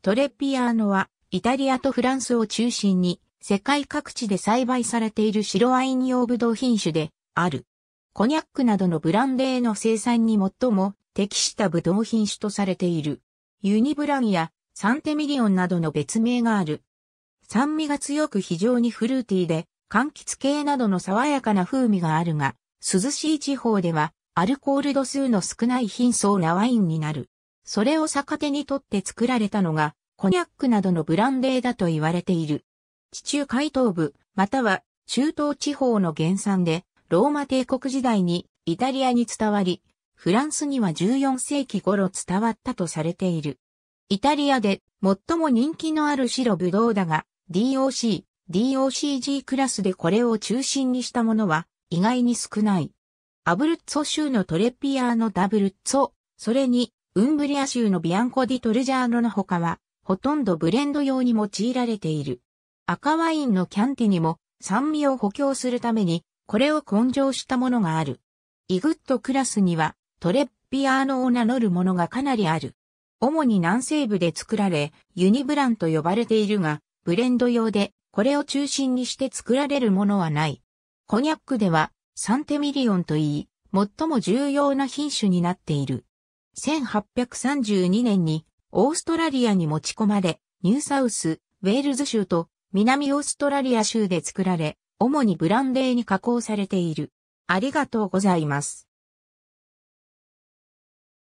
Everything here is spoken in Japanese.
トレピアーノはイタリアとフランスを中心に世界各地で栽培されている白ワイン用ブドウ品種である。コニャックなどのブランデーの生産に最も適したブドウ品種とされている。ユニブランやサンテミリオンなどの別名がある。酸味が強く非常にフルーティーで、柑橘系などの爽やかな風味があるが、涼しい地方ではアルコール度数の少ない品相なワインになる。それを逆手にとって作られたのがコニャックなどのブランデーだと言われている。地中海東部、または中東地方の原産で、ローマ帝国時代にイタリアに伝わり、フランスには14世紀頃伝わったとされている。イタリアで最も人気のある白ブドウだが、DOC、DOCG クラスでこれを中心にしたものは意外に少ない。アブルッツォ州のトレピアーノ・ダブルッツォ、それにウンブリア州のビアンコ・ディ・トルジャーノの他はほとんどブレンド用に用いられている。赤ワインのキャンティにも酸味を補強するために、これを根性したものがある。イグットクラスにはトレッピアーノを名乗るものがかなりある。主に南西部で作られ、ユニブランと呼ばれているが、ブレンド用でこれを中心にして作られるものはない。コニャックではサンテミリオンといい、最も重要な品種になっている。1832年にオーストラリアに持ち込まれ、ニューサウス、ウェールズ州と南オーストラリア州で作られ、主にブランデーに加工されている。ありがとうございます。